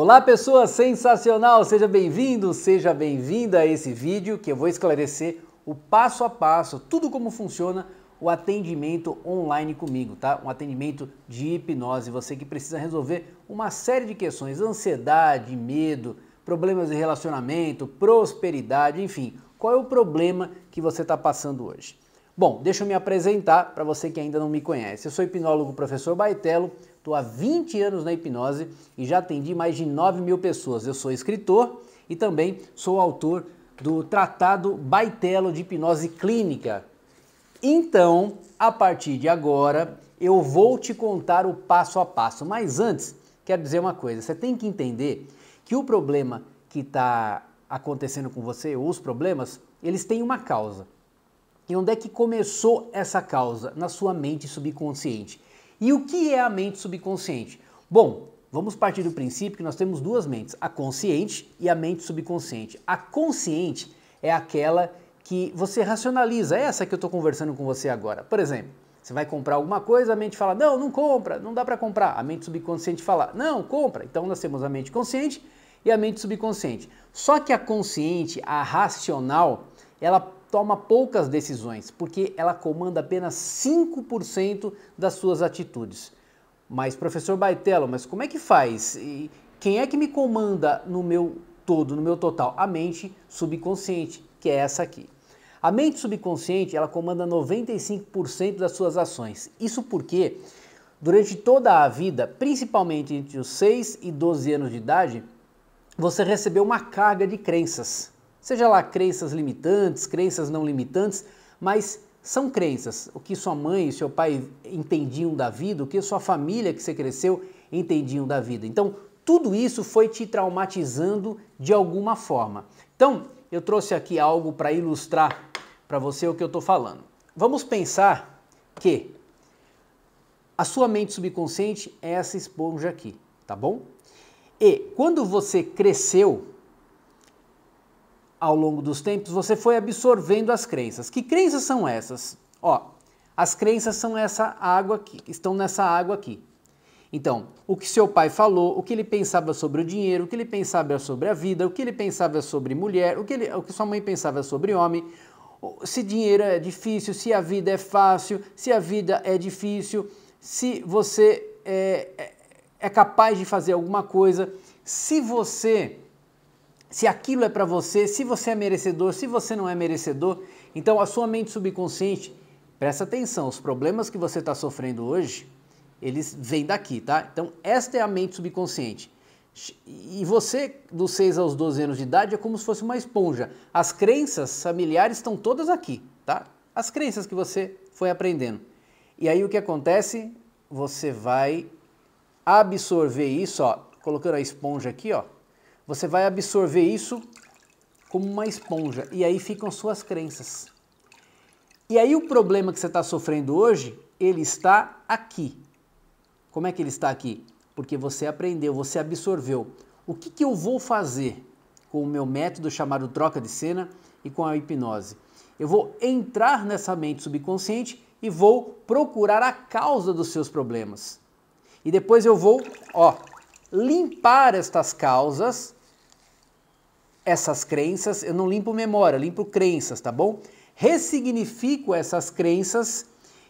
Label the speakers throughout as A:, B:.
A: Olá, pessoa sensacional! Seja bem-vindo, seja bem-vinda a esse vídeo que eu vou esclarecer o passo a passo, tudo como funciona o atendimento online comigo, tá? Um atendimento de hipnose, você que precisa resolver uma série de questões, ansiedade, medo, problemas de relacionamento, prosperidade, enfim, qual é o problema que você está passando hoje? Bom, deixa eu me apresentar para você que ainda não me conhece. Eu sou hipnólogo professor Baitelo, Estou há 20 anos na hipnose e já atendi mais de 9 mil pessoas. Eu sou escritor e também sou autor do Tratado Baitelo de Hipnose Clínica. Então, a partir de agora, eu vou te contar o passo a passo. Mas antes, quero dizer uma coisa: você tem que entender que o problema que está acontecendo com você, ou os problemas, eles têm uma causa. E onde é que começou essa causa? Na sua mente subconsciente. E o que é a mente subconsciente? Bom, vamos partir do princípio que nós temos duas mentes, a consciente e a mente subconsciente. A consciente é aquela que você racionaliza, é essa que eu estou conversando com você agora. Por exemplo, você vai comprar alguma coisa, a mente fala: não, não compra, não dá para comprar. A mente subconsciente fala: não, compra. Então nós temos a mente consciente e a mente subconsciente. Só que a consciente, a racional, ela toma poucas decisões, porque ela comanda apenas 5% das suas atitudes. Mas, professor Baitelo, mas como é que faz? E quem é que me comanda no meu todo, no meu total? A mente subconsciente, que é essa aqui. A mente subconsciente, ela comanda 95% das suas ações. Isso porque durante toda a vida, principalmente entre os 6 e 12 anos de idade, você recebeu uma carga de crenças Seja lá crenças limitantes, crenças não limitantes, mas são crenças. O que sua mãe e seu pai entendiam da vida, o que sua família que você cresceu entendiam da vida. Então, tudo isso foi te traumatizando de alguma forma. Então, eu trouxe aqui algo para ilustrar para você o que eu estou falando. Vamos pensar que a sua mente subconsciente é essa esponja aqui, tá bom? E quando você cresceu, ao longo dos tempos, você foi absorvendo as crenças. Que crenças são essas? Ó, as crenças são essa água aqui, estão nessa água aqui. Então, o que seu pai falou, o que ele pensava sobre o dinheiro, o que ele pensava sobre a vida, o que ele pensava sobre mulher, o que, ele, o que sua mãe pensava sobre homem, se dinheiro é difícil, se a vida é fácil, se a vida é difícil, se você é, é, é capaz de fazer alguma coisa, se você se aquilo é para você, se você é merecedor, se você não é merecedor. Então, a sua mente subconsciente, presta atenção, os problemas que você está sofrendo hoje, eles vêm daqui, tá? Então, esta é a mente subconsciente. E você, dos 6 aos 12 anos de idade, é como se fosse uma esponja. As crenças familiares estão todas aqui, tá? As crenças que você foi aprendendo. E aí o que acontece? Você vai absorver isso, ó, colocando a esponja aqui, ó, você vai absorver isso como uma esponja e aí ficam suas crenças. E aí o problema que você está sofrendo hoje, ele está aqui. Como é que ele está aqui? Porque você aprendeu, você absorveu. O que, que eu vou fazer com o meu método chamado troca de cena e com a hipnose? Eu vou entrar nessa mente subconsciente e vou procurar a causa dos seus problemas. E depois eu vou, ó, limpar estas causas essas crenças, eu não limpo memória, limpo crenças, tá bom? Ressignifico essas crenças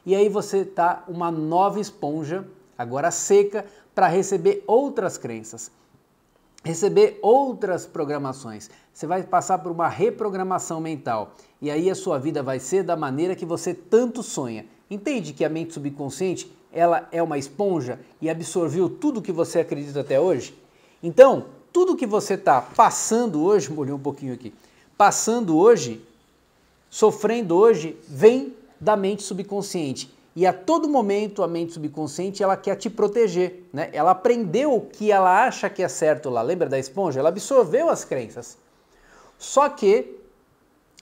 A: e aí você tá uma nova esponja, agora seca, para receber outras crenças, receber outras programações. Você vai passar por uma reprogramação mental e aí a sua vida vai ser da maneira que você tanto sonha. Entende que a mente subconsciente ela é uma esponja e absorveu tudo que você acredita até hoje? Então, tudo que você está passando hoje, molhei um pouquinho aqui, passando hoje, sofrendo hoje, vem da mente subconsciente. E a todo momento a mente subconsciente ela quer te proteger, né? Ela aprendeu o que ela acha que é certo lá. Lembra da esponja? Ela absorveu as crenças. Só que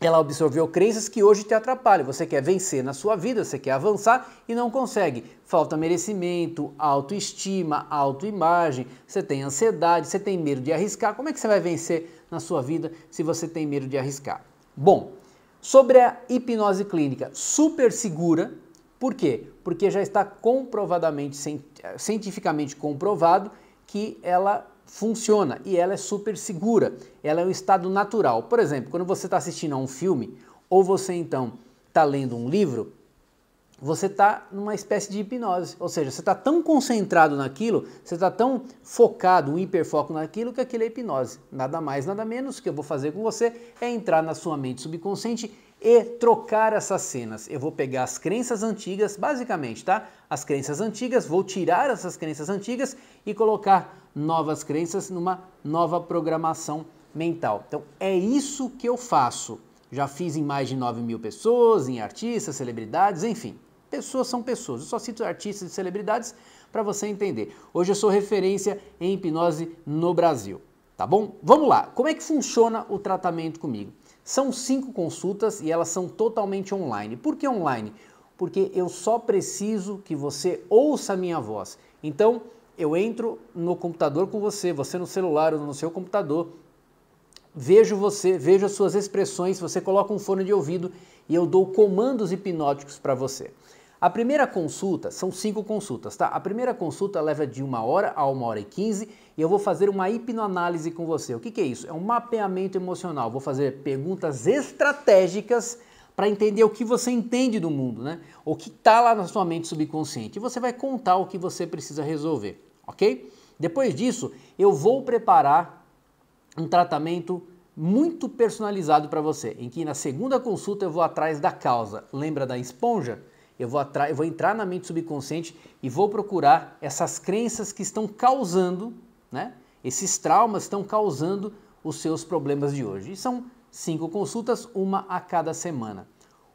A: ela absorveu crenças que hoje te atrapalham. Você quer vencer na sua vida, você quer avançar e não consegue. Falta merecimento, autoestima, autoimagem, você tem ansiedade, você tem medo de arriscar. Como é que você vai vencer na sua vida se você tem medo de arriscar? Bom, sobre a hipnose clínica, super segura. Por quê? Porque já está comprovadamente, eh, cientificamente comprovado que ela funciona e ela é super segura. Ela é um estado natural. Por exemplo, quando você está assistindo a um filme ou você então está lendo um livro, você está numa espécie de hipnose, ou seja, você está tão concentrado naquilo, você está tão focado, um hiperfoco naquilo, que aquilo é hipnose. Nada mais, nada menos o que eu vou fazer com você é entrar na sua mente subconsciente e trocar essas cenas. Eu vou pegar as crenças antigas, basicamente, tá? As crenças antigas, vou tirar essas crenças antigas e colocar novas crenças numa nova programação mental. Então é isso que eu faço. Já fiz em mais de 9 mil pessoas, em artistas, celebridades, enfim. Pessoas são pessoas. Eu só cito artistas e celebridades para você entender. Hoje eu sou referência em hipnose no Brasil, tá bom? Vamos lá. Como é que funciona o tratamento comigo? São cinco consultas e elas são totalmente online. Por que online? Porque eu só preciso que você ouça a minha voz. Então, eu entro no computador com você, você no celular ou no seu computador, vejo você, vejo as suas expressões, você coloca um fone de ouvido e eu dou comandos hipnóticos para você. A primeira consulta, são cinco consultas, tá? A primeira consulta leva de uma hora a uma hora e quinze e eu vou fazer uma hipnoanálise com você. O que, que é isso? É um mapeamento emocional. Vou fazer perguntas estratégicas para entender o que você entende do mundo, né? O que está lá na sua mente subconsciente. E você vai contar o que você precisa resolver, ok? Depois disso, eu vou preparar um tratamento muito personalizado para você, em que na segunda consulta eu vou atrás da causa. Lembra da esponja? Eu vou, eu vou entrar na mente subconsciente e vou procurar essas crenças que estão causando, né? Esses traumas estão causando os seus problemas de hoje. E são cinco consultas, uma a cada semana.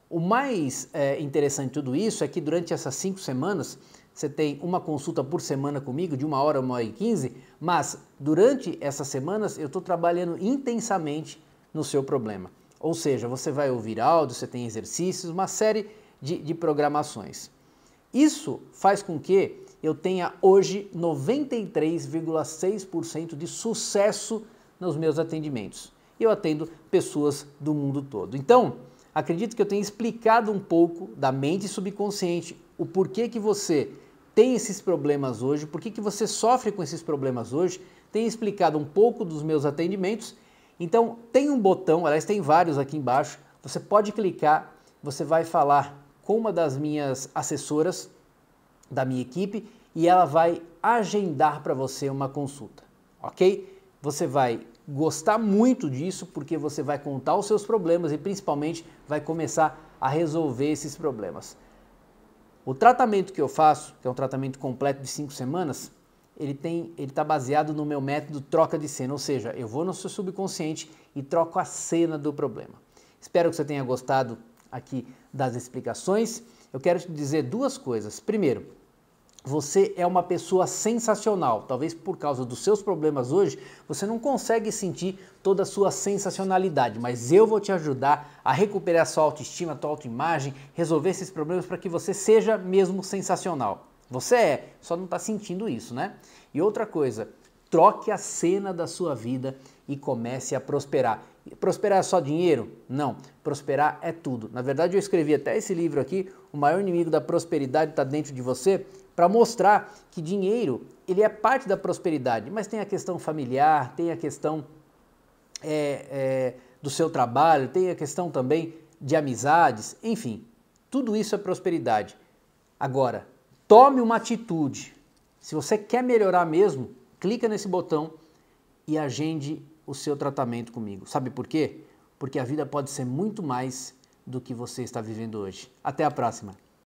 A: O mais é, interessante de tudo isso é que durante essas cinco semanas você tem uma consulta por semana comigo, de uma hora, uma hora e quinze, mas durante essas semanas eu estou trabalhando intensamente no seu problema. Ou seja, você vai ouvir áudio, você tem exercícios, uma série de, de programações. Isso faz com que eu tenha hoje 93,6% de sucesso nos meus atendimentos. Eu atendo pessoas do mundo todo. Então, acredito que eu tenha explicado um pouco da mente subconsciente o porquê que você tem esses problemas hoje, por que você sofre com esses problemas hoje, tenho explicado um pouco dos meus atendimentos. Então, tem um botão, aliás, tem vários aqui embaixo, você pode clicar, você vai falar com uma das minhas assessoras da minha equipe e ela vai agendar para você uma consulta, ok? Você vai gostar muito disso porque você vai contar os seus problemas e principalmente vai começar a resolver esses problemas. O tratamento que eu faço, que é um tratamento completo de cinco semanas, ele tem, ele está baseado no meu método troca de cena, ou seja, eu vou no seu subconsciente e troco a cena do problema. Espero que você tenha gostado aqui das explicações, eu quero te dizer duas coisas. Primeiro, você é uma pessoa sensacional. Talvez por causa dos seus problemas hoje, você não consegue sentir toda a sua sensacionalidade, mas eu vou te ajudar a recuperar a sua autoestima, a sua autoimagem, resolver esses problemas para que você seja mesmo sensacional. Você é, só não está sentindo isso, né? E outra coisa, troque a cena da sua vida e comece a prosperar. Prosperar é só dinheiro? Não, prosperar é tudo. Na verdade, eu escrevi até esse livro aqui, O Maior Inimigo da Prosperidade está dentro de você, para mostrar que dinheiro ele é parte da prosperidade, mas tem a questão familiar, tem a questão é, é, do seu trabalho, tem a questão também de amizades, enfim, tudo isso é prosperidade. Agora, tome uma atitude. Se você quer melhorar mesmo, clica nesse botão e agende o seu tratamento comigo. Sabe por quê? Porque a vida pode ser muito mais do que você está vivendo hoje. Até a próxima!